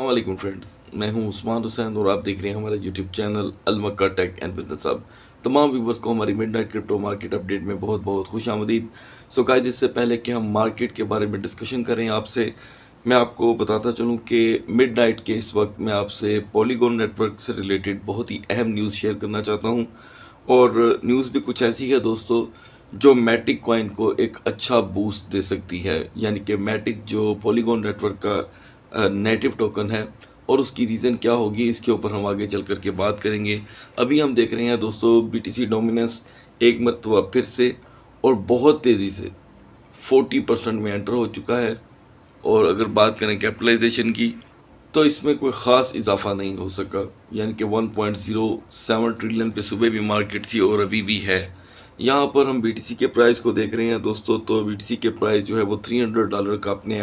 अल्लाम फ्रेंड्स मैं हूं उस्मान हुसैन और आप देख रहे हैं हमारे यूट्यूब चैनल अलमक्का टेक एंड बिजनेस अब तमाम व्यूवर्स को हमारी midnight crypto market update में बहुत बहुत खुश आमदीद सो गाइस इससे पहले कि हम मार्केट के बारे में डिस्कशन करें आपसे मैं आपको बताता चलूँ कि मिड नाइट के इस वक्त मैं आपसे पॉलीगोन नेटवर्क से रिलेटेड बहुत ही अहम न्यूज़ शेयर करना चाहता हूँ और न्यूज़ भी कुछ ऐसी है दोस्तों जो मैटिक कॉइन को एक अच्छा बूस्ट दे सकती है यानी कि मैटिक जो पॉलीगॉन नेटवर्क का नेटिव टोकन है और उसकी रीज़न क्या होगी इसके ऊपर हम आगे चल कर के बात करेंगे अभी हम देख रहे हैं दोस्तों सी डोमिनेंस एक मरतबा फिर से और बहुत तेज़ी से 40 परसेंट में एंटर हो चुका है और अगर बात करें कैपिटलाइजेशन की तो इसमें कोई ख़ास इजाफा नहीं हो सका यानी कि 1.07 ट्रिलियन पे सुबह भी मार्केट थी और अभी भी है यहाँ पर हम सी के प्राइस को देख रहे हैं दोस्तों तो सी के प्राइस जो है वो 300 डॉलर का अपने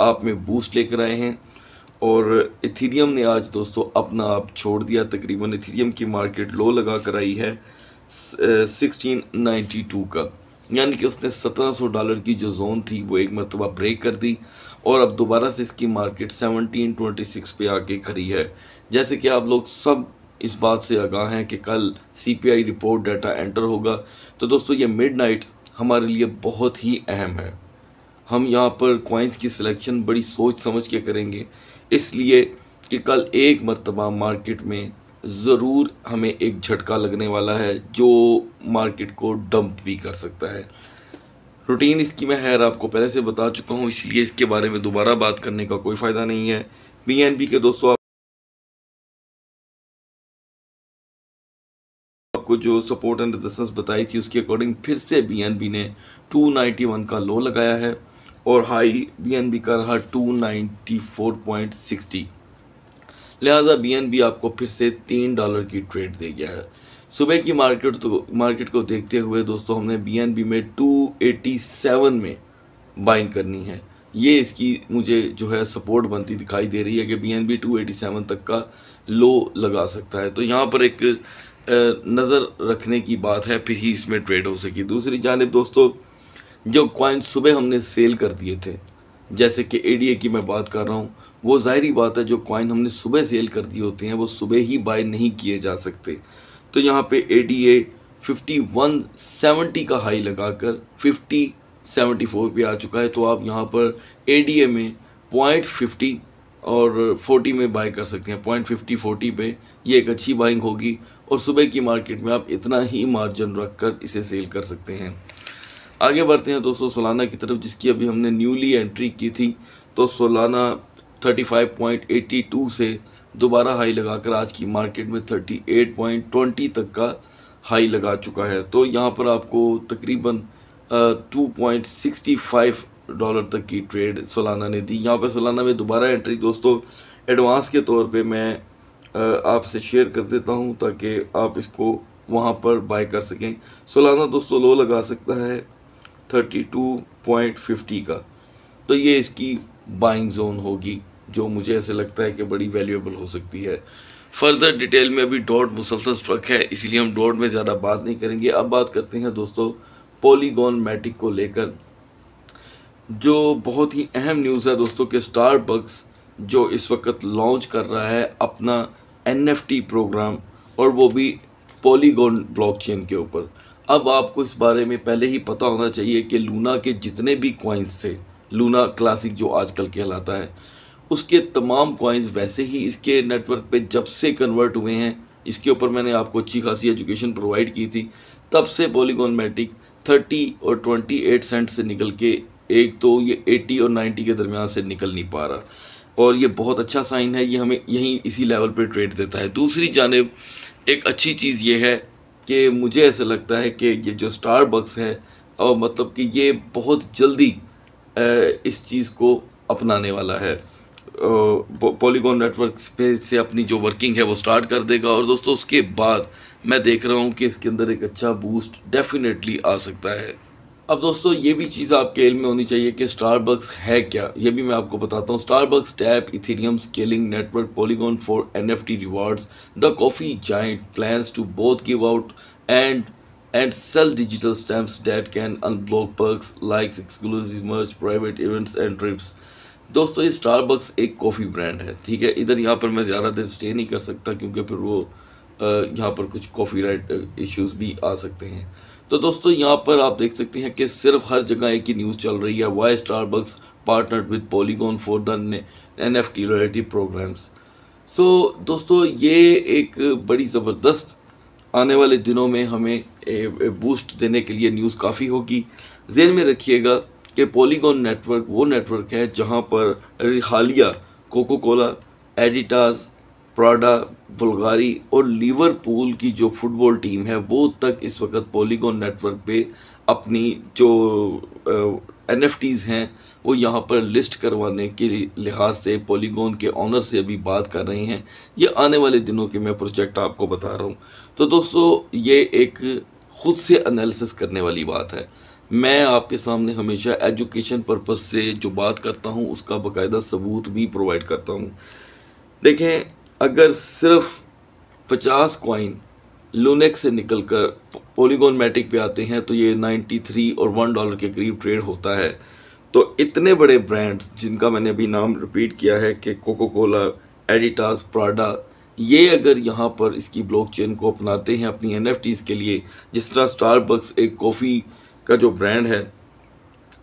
आप में बूस्ट लेकर आए हैं और इथीरियम ने आज दोस्तों अपना आप छोड़ दिया तकरीबन इथीरियम की मार्केट लो लगा कर आई है सिक्सटीन नाइन्टी टू का यानी कि उसने सत्रह सौ डॉलर की जो जोन थी वो एक मरतबा ब्रेक कर दी और अब दोबारा से इसकी मार्केट सेवनटीन ट्वेंटी सिक्स पे आके खड़ी है जैसे कि आप लोग सब इस बात से आगाह हैं कि कल सीपीआई रिपोर्ट डाटा एंटर होगा तो दोस्तों ये मिडनाइट हमारे लिए बहुत ही अहम है हम यहाँ पर कॉइन्स की सिलेक्शन बड़ी सोच समझ के करेंगे इसलिए कि कल एक मरतबा मार्केट में ज़रूर हमें एक झटका लगने वाला है जो मार्केट को डंप भी कर सकता है रूटीन इसकी मैं खैर आपको पहले से बता चुका हूँ इसलिए इसके बारे में दोबारा बात करने का कोई फ़ायदा नहीं है बी के दोस्तों आपको जो सपोर्ट एंड रेजिस्टेंस बताई थी उसके अकॉर्डिंग फिर से बीएनबी ने 291 का लो लगाया है और हाई बी का रहा 294.60 लिहाजा बी आपको फिर से तीन डॉलर की ट्रेड दे गया है सुबह की मार्केट तो मार्केट को देखते हुए दोस्तों हमने बी में 287 में बाइंग करनी है ये इसकी मुझे जो है सपोर्ट बनती दिखाई दे रही है कि बी 287 तक का लो लगा सकता है तो यहाँ पर एक नज़र रखने की बात है फिर ही इसमें ट्रेड हो सकी दूसरी जानब दोस्तों जो क्वाइन सुबह हमने सेल कर दिए थे जैसे कि ए की मैं बात कर रहा हूँ वो ज़ाहरी बात है जो क्वाइन हमने सुबह सेल कर दिए होते हैं वो सुबह ही बाय नहीं किए जा सकते तो यहाँ पे A D A fifty one का हाई लगाकर फिफ्टी पे फोर पर आ चुका है तो आप यहाँ पर ए डी ए में पॉइंट फिफ्टी और फोर्टी में बाय कर सकते हैं पॉइंट फिफ्टी फोर्टी पे ये एक अच्छी बाइंग होगी और सुबह की मार्केट में आप इतना ही मार्जिन रख कर इसे सेल कर सकते हैं आगे बढ़ते हैं दोस्तों सोलाना की तरफ जिसकी अभी हमने न्यूली एंट्री की थी तो सोलाना 35.82 से दोबारा हाई लगाकर आज की मार्केट में 38.20 तक का हाई लगा चुका है तो यहाँ पर आपको तकरीबन uh, 2.65 डॉलर तक की ट्रेड सोलाना ने दी यहाँ पर सोलाना में दोबारा एंट्री दोस्तों एडवांस के तौर पे मैं आपसे शेयर कर देता हूँ ताकि आप इसको वहाँ पर बाय कर सकें सोलाना दोस्तों लो लगा सकता है थर्टी टू पॉइंट फिफ्टी का तो ये इसकी बाइंग जोन होगी जो मुझे ऐसे लगता है कि बड़ी वैल्यूएबल हो सकती है फर्दर डिटेल में अभी डॉट मुसलसल फर्क है इसलिए हम डॉट में ज़्यादा बात नहीं करेंगे अब बात करते हैं दोस्तों पॉलीगॉन मैटिक को लेकर जो बहुत ही अहम न्यूज़ है दोस्तों कि स्टार जो इस वक्त लॉन्च कर रहा है अपना एन प्रोग्राम और वो भी पॉलीगॉन ब्लॉकचेन के ऊपर अब आपको इस बारे में पहले ही पता होना चाहिए कि लूना के जितने भी कॉइन्स थे लूना क्लासिक जो आजकल कहलाता है उसके तमाम कॉइन्स वैसे ही इसके नेटवर्क पे जब से कन्वर्ट हुए हैं इसके ऊपर मैंने आपको अच्छी खासी एजुकेशन प्रोवाइड की थी तब से मैटिक थर्टी और ट्वेंटी एट सेंट से निकल के एक तो ये एटी और नाइन्टी के दरमियान से निकल नहीं पा रहा और ये बहुत अच्छा साइन है ये हमें यहीं इसी लेवल पर ट्रेड देता है दूसरी जानब एक अच्छी चीज़ ये है कि मुझे ऐसा लगता है कि ये जो स्टारबक्स है और मतलब कि ये बहुत जल्दी इस चीज़ को अपनाने वाला है पॉलीगोन नेटवर्क पे से अपनी जो वर्किंग है वो स्टार्ट कर देगा और दोस्तों उसके बाद मैं देख रहा हूँ कि इसके अंदर एक अच्छा बूस्ट डेफिनेटली आ सकता है अब दोस्तों ये भी चीज़ आपके इल में होनी चाहिए कि स्टारबक्स है क्या ये भी मैं आपको बताता हूँ Starbucks tap Ethereum scaling network Polygon for N F T rewards the coffee giant plans to both give out and and sell digital stamp that can unlock perks likes exclusive merch private events and trips दोस्तों ये Starbucks एक coffee brand है ठीक है इधर यहाँ पर मैं ज़्यादा देर स्टे नहीं कर सकता क्योंकि फिर वो यहाँ पर कुछ राइट इश्यूज भी आ सकते हैं तो दोस्तों यहाँ पर आप देख सकते हैं कि सिर्फ हर जगह एक ही न्यूज़ चल रही है why Starbucks partner with Polygon for the N F T loyalty programmes so दोस्तों ये एक बड़ी ज़बरदस्त आने वाले दिनों में हमें बूस्ट देने के लिए न्यूज़ काफ़ी होगी जेन में रखिएगा कि पॉलीगॉन नेटवर्क वो नेटवर्क है जहाँ पर हालिया Coca Cola Adidas Prada Bulgari और लीवरपूल की जो फुटबॉल टीम है वो तक इस वक्त पॉलीगॉन नेटवर्क पे अपनी जो एन हैं वो यहाँ पर लिस्ट करवाने के लिहाज से पोलीगोन के ऑनर से अभी बात कर रहे हैं ये आने वाले दिनों के मैं प्रोजेक्ट आपको बता रहा हूँ तो दोस्तों ये एक ख़ुद से एनालिसिस करने वाली बात है मैं आपके सामने हमेशा एजुकेशन पर्पज़ से जो बात करता हूँ उसका बाकायदा सबूत भी प्रोवाइड करता हूँ देखें अगर सिर्फ पचास कॉइन लूनेक से निकलकर पोलीगोन मैटिक पे आते हैं तो ये 93 और वन डॉलर के करीब ट्रेड होता है तो इतने बड़े ब्रांड्स जिनका मैंने अभी नाम रिपीट किया है कि कोको कोला एडिटास प्राडा ये अगर यहाँ पर इसकी ब्लॉकचेन को अपनाते हैं अपनी एन के लिए जिस तरह स्टारबक्स एक कॉफ़ी का जो ब्रांड है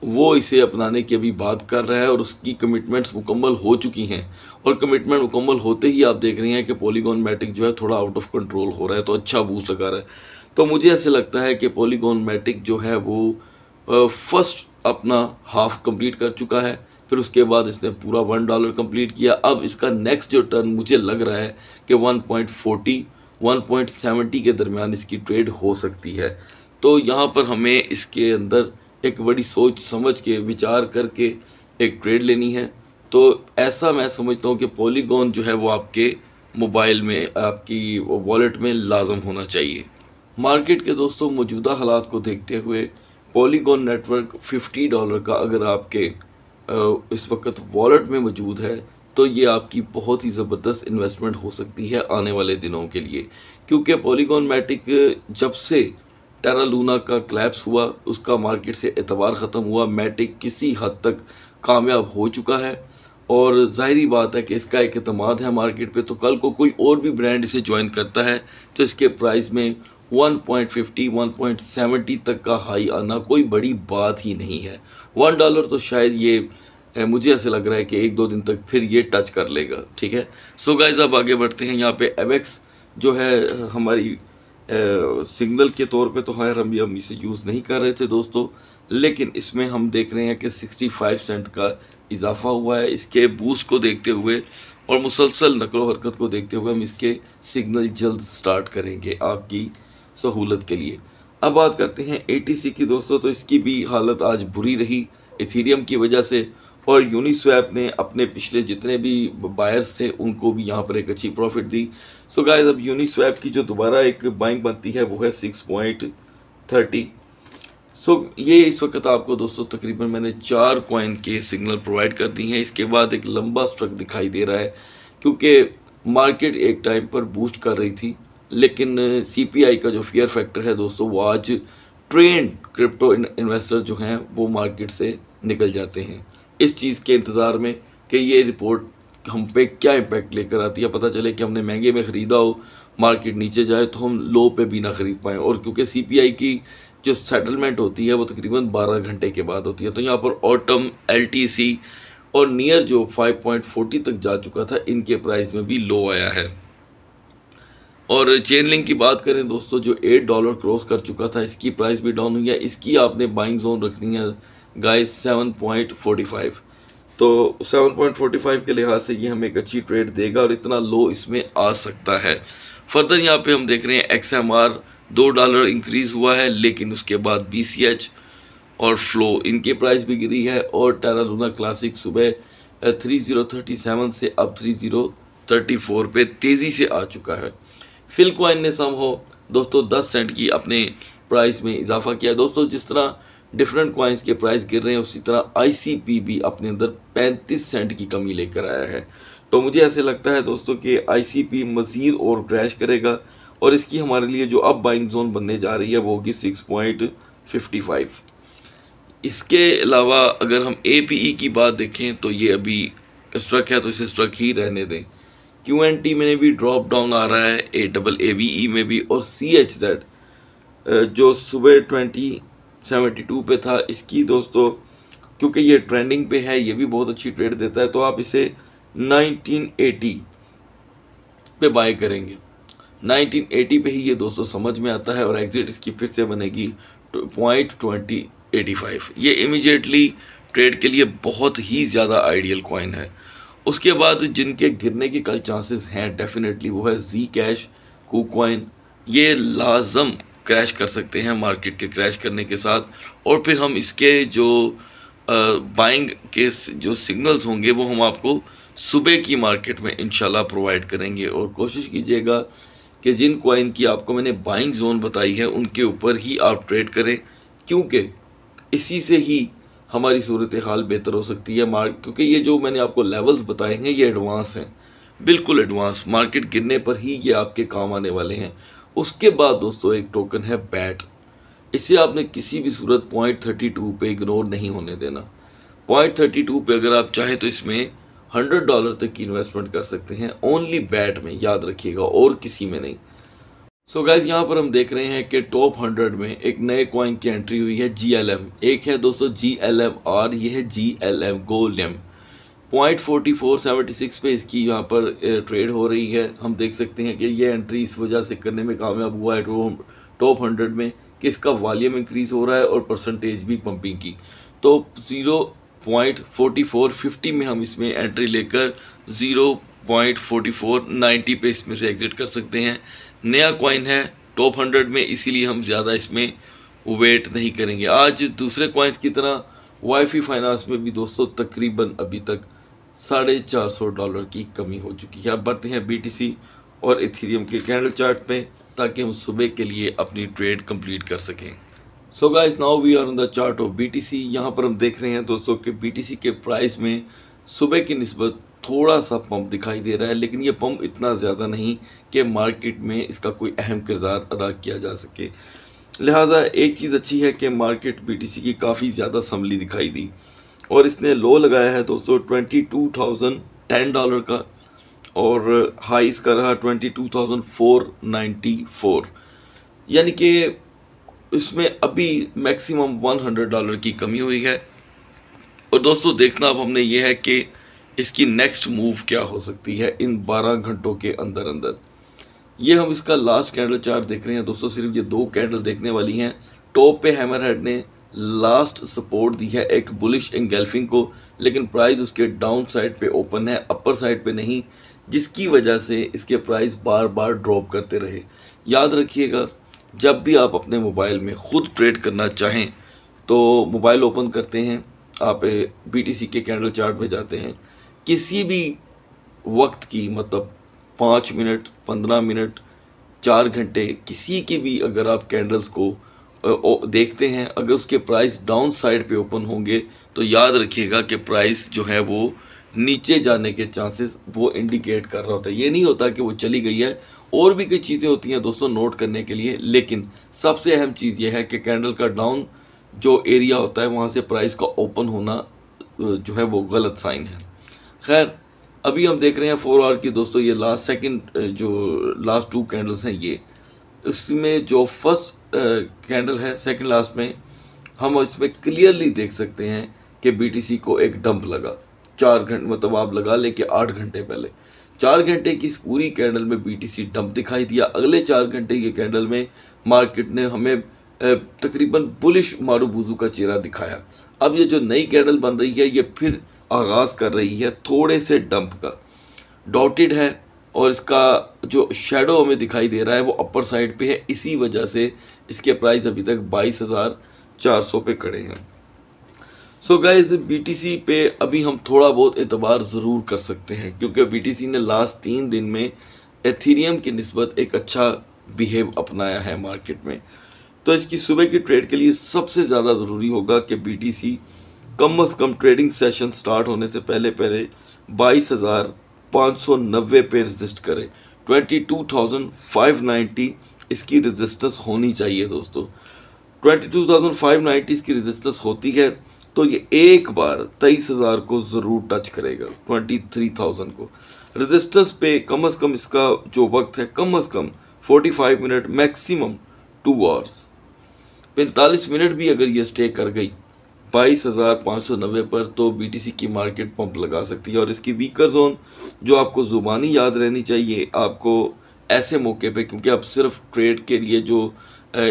वो इसे अपनाने की अभी बात कर रहा है और उसकी कमिटमेंट्स मुकम्मल हो चुकी हैं और कमिटमेंट मुकम्मल होते ही आप देख रहे हैं कि पॉलीगॉन मैटिक जो है थोड़ा आउट ऑफ कंट्रोल हो रहा है तो अच्छा बूस लगा रहा है तो मुझे ऐसे लगता है कि पॉलीगॉन मैटिक जो है वो फर्स्ट अपना हाफ कंप्लीट कर चुका है फिर उसके बाद इसने पूरा वन डॉलर कम्प्लीट किया अब इसका नेक्स्ट जो टर्न मुझे लग रहा है कि one point one point seventy के दरमियान इसकी ट्रेड हो सकती है तो यहाँ पर हमें इसके अंदर एक बड़ी सोच समझ के विचार करके एक ट्रेड लेनी है तो ऐसा मैं समझता हूँ कि पॉलीगॉन जो है वो आपके मोबाइल में आपकी वॉलेट में लाजम होना चाहिए मार्केट के दोस्तों मौजूदा हालात को देखते हुए पॉलीगॉन नेटवर्क 50 डॉलर का अगर आपके इस वक्त वॉलेट में मौजूद है तो ये आपकी बहुत ही ज़बरदस्त इन्वेस्टमेंट हो सकती है आने वाले दिनों के लिए क्योंकि पॉलीगॉन मैटिक जब से टेरा लूना का क्लैप्स हुआ उसका मार्केट से एतबार ख़त्म हुआ मैटिक किसी हद तक कामयाब हो चुका है और ज़ाहरी बात है कि इसका एक अतमाद है मार्केट पे तो कल को कोई और भी ब्रांड इसे ज्वाइन करता है तो इसके प्राइस में 1.50, 1.70 तक का हाई आना कोई बड़ी बात ही नहीं है वन डॉलर तो शायद ये मुझे ऐसे लग रहा है कि एक दो दिन तक फिर ये टच कर लेगा ठीक है सो गाइज अब आगे बढ़ते हैं यहाँ पे एवेक्स जो है हमारी सिग्नल के तौर पे तो हायर हम हम इसे यूज़ नहीं कर रहे थे दोस्तों लेकिन इसमें हम देख रहे हैं कि 65 सेंट का इजाफा हुआ है इसके बूस्ट को देखते हुए और मुसलसल नकलो हरकत को देखते हुए हम इसके सिग्नल जल्द स्टार्ट करेंगे आपकी सहूलत के लिए अब बात करते हैं ए की दोस्तों तो इसकी भी हालत आज बुरी रही इथीरियम की वजह से और यूनिस्वैप ने अपने पिछले जितने भी बायर्स थे उनको भी यहाँ पर एक अच्छी प्रॉफिट दी सो गाइस अब यूनिस्वैप की जो दोबारा एक बाइंग बनती है वो है सिक्स पॉइंट थर्टी सो ये इस वक्त आपको दोस्तों तकरीबन मैंने चार कॉइन के सिग्नल प्रोवाइड कर दी हैं इसके बाद एक लंबा स्ट्रक दिखाई दे रहा है क्योंकि मार्केट एक टाइम पर बूस्ट कर रही थी लेकिन आई का जो फियर फैक्टर है दोस्तों वो आज ट्रेंड क्रिप्टो इन्वेस्टर जो हैं वो मार्केट से निकल जाते हैं इस चीज़ के इंतज़ार में कि ये रिपोर्ट हम पे क्या इम्पैक्ट लेकर आती है पता चले कि हमने महंगे में ख़रीदा हो मार्केट नीचे जाए तो हम लो पे भी ना ख़रीद पाएँ और क्योंकि सी पी आई की जो सेटलमेंट होती है वो तकरीबन बारह घंटे के बाद होती है तो यहाँ पर ऑटम एल टी सी और नियर जो 5.40 तक जा चुका था इनके प्राइस में भी लो आया है और चेन लिंक की बात करें दोस्तों जो एट डॉलर क्रॉस कर चुका था इसकी प्राइस भी डाउन हुई है इसकी आपने बाइंग जोन रखनी है गाइस 7.45 तो 7.45 के लिहाज से ये हमें एक अच्छी ट्रेड देगा और इतना लो इसमें आ सकता है फर्दर यहाँ पे हम देख रहे हैं एक्स एम आर दो डॉलर इंक्रीज़ हुआ है लेकिन उसके बाद बी सी एच और फ्लो इनकी प्राइस भी गिरी है और टेरा लूना क्लासिक सुबह थ्री ज़ीरो थर्टी सेवन से अब थ्री ज़ीरो थर्टी फोर पे तेज़ी से आ चुका है फिल क्वाइन ने सम हो दोस्तों दस सेंट की अपने प्राइस में इजाफा किया दोस्तों जिस तरह डिफरेंट क्वाइंस के प्राइस गिर रहे हैं उसी तरह आईसीपी भी अपने अंदर 35 सेंट की कमी लेकर आया है तो मुझे ऐसे लगता है दोस्तों कि आईसीपी मज़ीद और क्रैश करेगा और इसकी हमारे लिए जो अब बाइंग जोन बनने जा रही है वो होगी 6.55 इसके अलावा अगर हम ए e की बात देखें तो ये अभी स्ट्रक है तो इसे स्ट्रक ही रहने दें क्यू एन टी में भी ड्रॉप डाउन आ रहा है A double A B E में भी और सी एच जेड जो सुबह ट्वेंटी सेवेंटी टू पर था इसकी दोस्तों क्योंकि ये ट्रेंडिंग पे है ये भी बहुत अच्छी ट्रेड देता है तो आप इसे नाइनटीन एटी पे बाय करेंगे 1980 पे ही ये दोस्तों समझ में आता है और एग्जिट इसकी फिर से बनेगी पॉइंट ट्वेंटी एटी फाइव ये इमिजिएटली ट्रेड के लिए बहुत ही ज़्यादा आइडियल कॉइन है उसके बाद जिनके गिरने के कल चांसेस हैं डेफिनेटली वो है जी कैश कू कॉइन ये लाजम क्रैश कर सकते हैं मार्केट के क्रैश करने के साथ और फिर हम इसके जो बाइंग के जो सिग्नल्स होंगे वो हम आपको सुबह की मार्केट में इनशाला प्रोवाइड करेंगे और कोशिश कीजिएगा कि जिन क्वाइन की आपको मैंने बाइंग जोन बताई है उनके ऊपर ही आप ट्रेड करें क्योंकि इसी से ही हमारी सूरत हाल बेहतर हो सकती है मार्क क्योंकि ये जो मैंने आपको लेवल्स बताए हैं ये एडवांस हैं बिल्कुल एडवांस मार्केट गिरने पर ही ये आपके काम आने वाले हैं उसके बाद दोस्तों एक टोकन है बैट इसे आपने किसी भी सूरत पॉइंट थर्टी टू पर इग्नोर नहीं होने देना पॉइंट थर्टी टू पर अगर आप चाहें तो इसमें हंड्रेड डॉलर तक की इन्वेस्टमेंट कर सकते हैं ओनली बैट में याद रखिएगा और किसी में नहीं सो so गैज यहाँ पर हम देख रहे हैं कि टॉप हंड्रेड में एक नए कॉइन की एंट्री हुई है जी एल एम एक है दोस्तों जी एल एम और यह है G L M gold M point forty four seventy six पे इसकी यहाँ पर ट्रेड हो रही है हम देख सकते हैं कि ये एंट्री इस वजह से करने में कामयाब हुआ है टॉप तो हंड्रेड में कि इसका वॉल्यूम इंक्रीज़ हो रहा है और परसेंटेज भी पंपिंग की तो zero point forty four fifty में हम इसमें एंट्री लेकर zero point forty four ninety पे इसमें से एग्ज़िट कर सकते हैं नया कॉइन है टॉप हंड्रेड में इसीलिए हम ज़्यादा इसमें वेट नहीं करेंगे आज दूसरे कॉइन्स की तरह वाईफी फाइनेंस में भी दोस्तों तकरीबन अभी तक साढ़े चार सौ डॉलर की कमी हो चुकी है अब बढ़ते हैं बी और इथेरियम के कैंडल चार्ट पे ताकि हम सुबह के लिए अपनी ट्रेड कंप्लीट कर सकें so guys now we are on the chart of T यहाँ पर हम देख रहे हैं दोस्तों कि बी के प्राइस में सुबह की नस्बत थोड़ा सा पंप दिखाई दे रहा है लेकिन ये पंप इतना ज़्यादा नहीं कि मार्केट में इसका कोई अहम किरदार अदा किया जा सके लिहाजा एक चीज़ अच्छी है कि मार्केट बी की काफ़ी ज़्यादा संभली दिखाई दी और इसने लो लगाया है दोस्तों twenty two thousand ten dollar का और हाई इसका रहा twenty two thousand four ninety four यानी कि इसमें अभी मैक्सिमम वन हंड्रेड डॉलर की कमी हुई है और दोस्तों देखना अब हमने ये है कि इसकी नेक्स्ट मूव क्या हो सकती है इन बारह घंटों के अंदर अंदर ये हम इसका लास्ट कैंडल चार्ट देख रहे हैं दोस्तों सिर्फ ये दो कैंडल देखने वाली हैं टॉप पे हैमर हेड ने लास्ट सपोर्ट दी है एक बुलिश एंगेल्फिंग को लेकिन प्राइस उसके डाउन साइड पे ओपन है अपर साइड पे नहीं जिसकी वजह से इसके प्राइस बार बार ड्रॉप करते रहे याद रखिएगा जब भी आप अपने मोबाइल में ख़ुद ट्रेड करना चाहें तो मोबाइल ओपन करते हैं आप बी के कैंडल चार्ट में जाते हैं किसी भी वक्त की मतलब पाँच मिनट पंद्रह मिनट चार घंटे किसी की भी अगर आप कैंडल्स को देखते हैं अगर उसके प्राइस डाउन साइड पर ओपन होंगे तो याद रखिएगा कि प्राइस जो है वो नीचे जाने के चांसेस वो इंडिकेट कर रहा होता है ये नहीं होता कि वो चली गई है और भी कई चीज़ें होती हैं दोस्तों नोट करने के लिए लेकिन सबसे अहम चीज़ ये है कि कैंडल का डाउन जो एरिया होता है वहाँ से प्राइस का ओपन होना जो है वो गलत साइन है खैर अभी हम देख रहे हैं फोर आवर की दोस्तों ये लास्ट सेकेंड जो लास्ट टू कैंडल्स हैं ये इसमें जो फर्स्ट कैंडल है सेकंड लास्ट में हम इसमें क्लियरली देख सकते हैं कि बीटीसी को एक डंप लगा चार घंटे मतलब आप लगा लें कि आठ घंटे पहले चार घंटे की इस पूरी कैंडल में बीटीसी डंप दिखाई दिया अगले चार घंटे के कैंडल में मार्केट ने हमें तकरीबन बुलिश मारूबूजू का चेहरा दिखाया अब ये जो नई कैंडल बन रही है ये फिर आगाज़ कर रही है थोड़े से डंप का डॉटेड है और इसका जो शेडो हमें दिखाई दे रहा है वो अपर साइड पे है इसी वजह से इसके प्राइस अभी तक बाईस हज़ार चार सौ पे खड़े हैं सो गाइज बीटीसी पे अभी हम थोड़ा बहुत एतबार ज़रूर कर सकते हैं क्योंकि बीटीसी ने लास्ट तीन दिन में एथीरियम की नस्बत एक अच्छा बिहेव अपनाया है मार्केट में तो इसकी सुबह की ट्रेड के लिए सबसे ज़्यादा ज़रूरी होगा कि बी कम अज़ कम ट्रेडिंग सेशन स्टार्ट होने से पहले पहले बाईस हज़ार पाँच सौ नब्बे पे रजिस्ट करें twenty two thousand five ninety इसकी रजिस्टर्स होनी चाहिए दोस्तों twenty two thousand five nineties की रजिस्टर्स होती है तो ये एक बार तेईस हज़ार को ज़रूर टच करेगा ट्वेंटी थ्री थाउजेंड को रजिस्टर्स पे कम अज़ कम इसका जो वक्त है कम अज़ कम forty five minute maximum two hours पैंतालीस मिनट भी अगर ये स्टे कर गई बाईस हज़ार पाँच सौ नब्बे पर तो बीटीसी की मार्केट पंप लगा सकती है और इसकी वीकर जोन जो आपको ज़ुबानी याद रहनी चाहिए आपको ऐसे मौके पे क्योंकि अब सिर्फ ट्रेड के लिए जो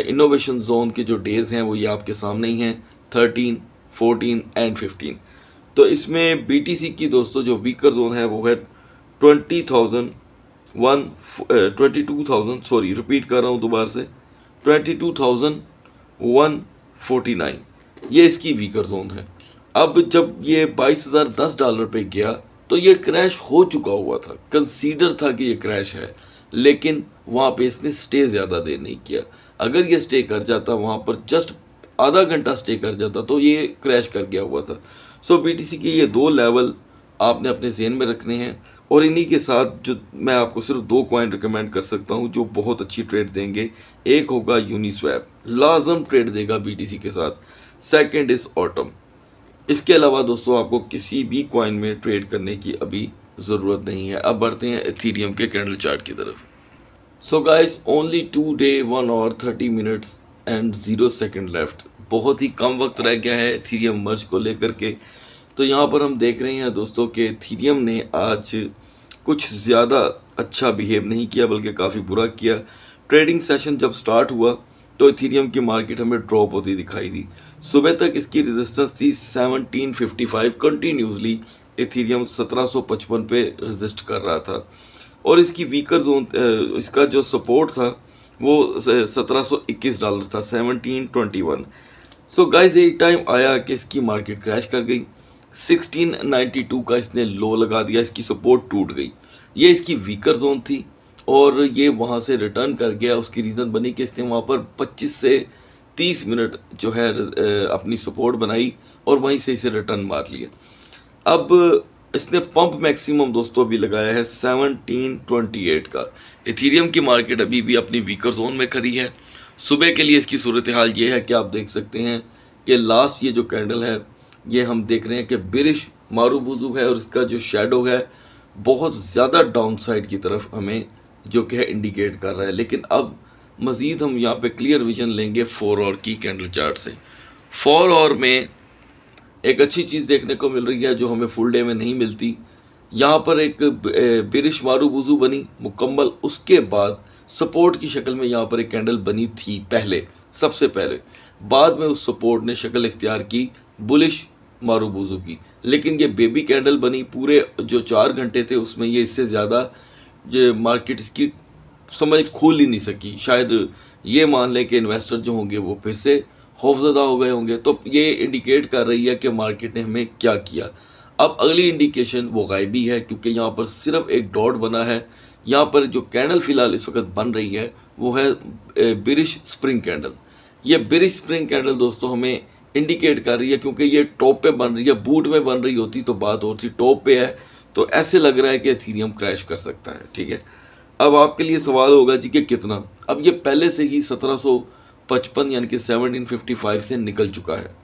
इनोवेशन जोन के जो डेज़ हैं वो ये आपके सामने ही हैं थर्टीन फोर्टीन एंड फिफ्टीन तो इसमें बीटीसी की दोस्तों जो वीकर जोन है वो है twenty thousand one twenty two thousand sorry repeat कर रहा हूँ दोबारा से twenty two thousand one forty nine ये इसकी वीकर जोन है अब जब ये बाईस हज़ार दस डॉलर पे गया तो ये क्रैश हो चुका हुआ था कंसीडर था कि ये क्रैश है लेकिन वहाँ पे इसने स्टे ज़्यादा देर नहीं किया अगर ये स्टे कर जाता वहाँ पर जस्ट आधा घंटा स्टे कर जाता तो ये क्रैश कर गया हुआ था सो पी के ये दो लेवल आपने अपने जेन में रखने हैं और इन्हीं के साथ जो मैं आपको सिर्फ दो कॉइन रिकमेंड कर सकता हूँ जो बहुत अच्छी ट्रेड देंगे एक होगा यूनिस्वैप लाजम ट्रेड देगा बी के साथ सेकेंड इज़ ऑटम इसके अलावा दोस्तों आपको किसी भी कॉइन में ट्रेड करने की अभी ज़रूरत नहीं है अब बढ़ते हैं एथीरियम के कैंडल चार्ट की तरफ so guys only today one और thirty minutes and zero second left बहुत ही कम वक्त रह गया है थीरियम मर्ज को लेकर के तो यहाँ पर हम देख रहे हैं दोस्तों के थीरियम ने आज कुछ ज़्यादा अच्छा बिहेव नहीं किया बल्कि काफ़ी बुरा किया ट्रेडिंग सेशन जब स्टार्ट हुआ तो इथीरियम की मार्केट हमें ड्रॉप होती दिखाई दी सुबह तक इसकी रेजिस्टेंस थी 1755 कंटिन्यूसली एथीरियम 1755 पे रजिस्ट कर रहा था और इसकी वीकर जोन इसका जो सपोर्ट था वो 1721 डॉलर था 1721 सो गाइस एक टाइम आया कि इसकी मार्केट क्रैश कर गई 1692 का इसने लो लगा दिया इसकी सपोर्ट टूट गई ये इसकी वीकर जोन थी और ये वहाँ से रिटर्न कर गया उसकी रीज़न बनी कि इसने वहाँ पर 25 से 30 मिनट जो है अपनी सपोर्ट बनाई और वहीं से इसे रिटर्न मार लिया अब इसने पंप मैक्सिमम दोस्तों अभी लगाया है 1728 का इथीरियम की मार्केट अभी भी अपनी वीकर जोन में खड़ी है सुबह के लिए इसकी सूरत हाल ये है कि आप देख सकते हैं कि लास्ट ये जो कैंडल है ये हम देख रहे हैं कि बिरिश मारू वजू है और इसका जो शेडो है बहुत ज़्यादा डाउन साइड की तरफ हमें जो कि है इंडिकेट कर रहा है लेकिन अब मज़ीद हम यहाँ पे क्लियर विजन लेंगे फोर और की कैंडल चार्ट से फोर और में एक अच्छी चीज़ देखने को मिल रही है जो हमें फुल डे में नहीं मिलती यहाँ पर एक बिरिश मारू वज़ू बनी मुकम्मल उसके बाद सपोर्ट की शक्ल में यहाँ पर एक कैंडल बनी थी पहले सबसे पहले बाद में उस सपोर्ट ने शक्ल इख्तियार की बुलिश मारू मारूबूजू की लेकिन ये बेबी कैंडल बनी पूरे जो चार घंटे थे उसमें ये इससे ज़्यादा ये मार्केट इसकी समझ खोल ही नहीं सकी शायद ये मान लें कि इन्वेस्टर जो होंगे वो फिर से खौफजदा हो गए होंगे तो ये इंडिकेट कर रही है कि मार्केट ने हमें क्या किया अब अगली इंडिकेशन वो गायबी है क्योंकि यहाँ पर सिर्फ एक डॉट बना है यहाँ पर जो कैंडल फ़िलहाल इस वक्त बन रही है वो है बिरिश स्प्रिंग कैंडल ये बिरिश स्प्रिंग कैंडल दोस्तों हमें इंडिकेट कर रही है क्योंकि ये टॉप पे बन रही है बूट में बन रही होती तो बात और थी टॉप पे है तो ऐसे लग रहा है कि एथीरियम क्रैश कर सकता है ठीक है अब आपके लिए सवाल होगा जी कि कितना अब ये पहले से ही सत्रह पचपन यानी कि सेवनटीन फिफ्टी फाइव से निकल चुका है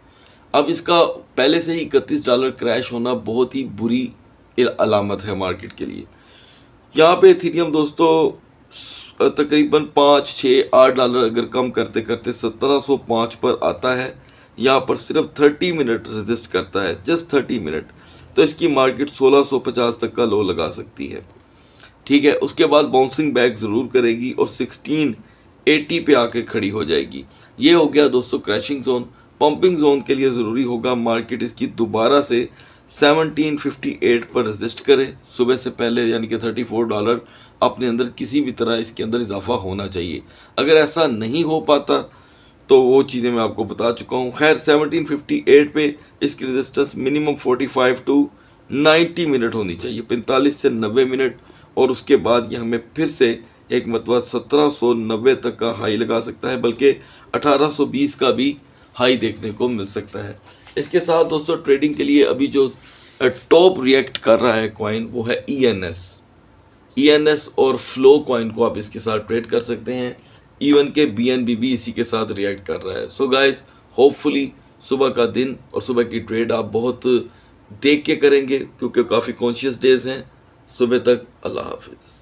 अब इसका पहले से ही इकतीस डॉलर क्रैश होना बहुत ही बुरी अलामत है मार्केट के लिए यहाँ पे इथीरियम दोस्तों तकरीबन पाँच छः आठ डॉलर अगर कम करते करते सत्रह सौ पाँच पर आता है यहाँ पर सिर्फ थर्टी मिनट रजिस्ट करता है जस्ट थर्टी मिनट तो इसकी मार्केट सोलह सौ पचास तक का लो लगा सकती है ठीक है उसके बाद बाउंसिंग बैक ज़रूर करेगी और सिक्सटीन एटी पे आके खड़ी हो जाएगी ये हो गया दोस्तों क्रैशिंग जोन पंपिंग जोन के लिए ज़रूरी होगा मार्केट इसकी दोबारा से 1758 पर रजिस्ट करें सुबह से पहले यानी कि 34 डॉलर अपने अंदर किसी भी तरह इसके अंदर इजाफा होना चाहिए अगर ऐसा नहीं हो पाता तो वो चीज़ें मैं आपको बता चुका हूँ खैर 1758 पे इसकी रजिस्टेंस मिनिमम 45 टू 90 मिनट होनी चाहिए 45 से 90 मिनट और उसके बाद ये हमें फिर से एक मतवा 1790 तक का हाई लगा सकता है बल्कि 1820 का भी हाई देखने को मिल सकता है इसके साथ दोस्तों ट्रेडिंग के लिए अभी जो टॉप रिएक्ट कर रहा है कॉइन वो है E N S E N S और फ्लो कॉइन को आप इसके साथ ट्रेड कर सकते हैं इवन e के बी एन बी भी इसी के साथ रिएक्ट कर रहा है सो गाइज होपफुली सुबह का दिन और सुबह की ट्रेड आप बहुत देख के करेंगे क्योंकि काफ़ी कॉन्शियस डेज हैं सुबह तक अल्लाह हाफिज़